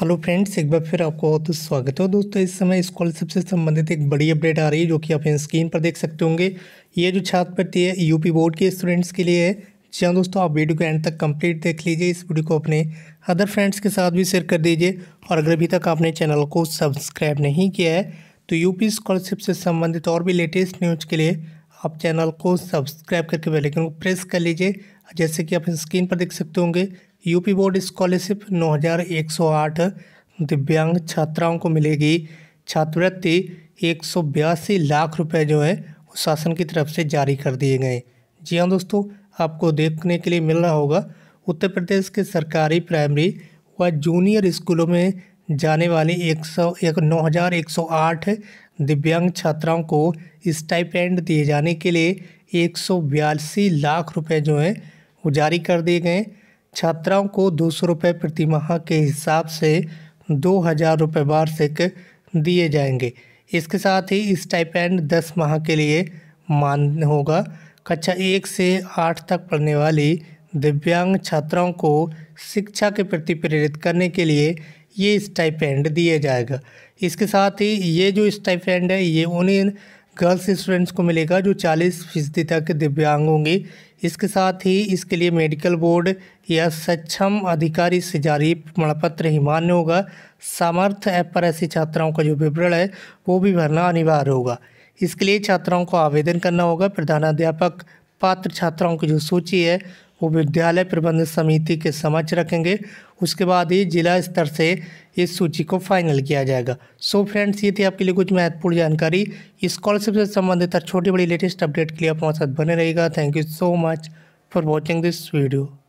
hello friends एक बार फिर आपको बहुत स्वागत है दोस्तों इस समय स्कॉलरशिप से संबंधित एक बड़ी अपडेट आ रही है जो कि आप स्क्रीन पर देख सकते होंगे ये जो छात्रवृत्ति है यूपी बोर्ड के स्टूडेंट्स के लिए है जी हाँ दोस्तों आप वीडियो को एंड तक कंप्लीट देख लीजिए इस वीडियो को अपने अदर फ्रेंड्स के साथ भी शेयर कर दीजिए और अगर अभी तक आपने चैनल को सब्सक्राइब नहीं किया है तो यूपी स्कॉलरशिप से संबंधित और भी लेटेस्ट न्यूज़ के लिए आप चैनल को सब्सक्राइब करके बेलाइकन को प्रेस कर लीजिए जैसे कि आप स्क्रीन पर देख सकते होंगे यूपी बोर्ड स्कॉलरशिप 9108 दिव्यांग छात्राओं को मिलेगी छात्रवृत्ति एक लाख रुपए जो है शासन की तरफ से जारी कर दिए गए जी हाँ दोस्तों आपको देखने के लिए मिल रहा होगा उत्तर प्रदेश के सरकारी प्राइमरी व जूनियर स्कूलों में जाने वाले एक सौ एक नौ हज़ार एक सौ आठ दिव्यांग छात्राओं को स्टाइपेंड दिए जाने के लिए एक सौ बयासी लाख रुपए जो हैं वो जारी कर दिए गए छात्राओं को दो सौ रुपये प्रति माह के हिसाब से दो हज़ार रुपये वार्षिक दिए जाएंगे इसके साथ ही स्टाइपेंड दस माह के लिए मान्य होगा कक्षा एक से आठ तक पढ़ने वाली दिव्यांग छात्राओं को शिक्षा के प्रति प्रेरित करने के लिए ये स्टाइपेंड दिया जाएगा इसके साथ ही ये जो स्टाइपेंड है ये उन्हीं गर्ल्स स्टूडेंट्स को मिलेगा जो चालीस फीसदी तक दिव्यांग होंगे इसके साथ ही इसके लिए मेडिकल बोर्ड या सक्षम अधिकारी से जारी प्रमाण पत्र ही मान्य होगा सामर्थ्य ऐप पर ऐसी छात्राओं का जो विवरण है वो भी भरना अनिवार्य होगा इसके लिए छात्राओं को आवेदन करना होगा प्रधानाध्यापक पात्र छात्राओं की जो सूची है वो विद्यालय प्रबंध समिति के समक्ष रखेंगे उसके बाद ही जिला स्तर से इस सूची को फाइनल किया जाएगा सो so फ्रेंड्स ये थी आपके लिए कुछ महत्वपूर्ण जानकारी स्कॉलरशिप से संबंधित हर छोटी बड़ी लेटेस्ट अपडेट के लिए आप हमारे साथ बने रहेगा thank you so much for watching this video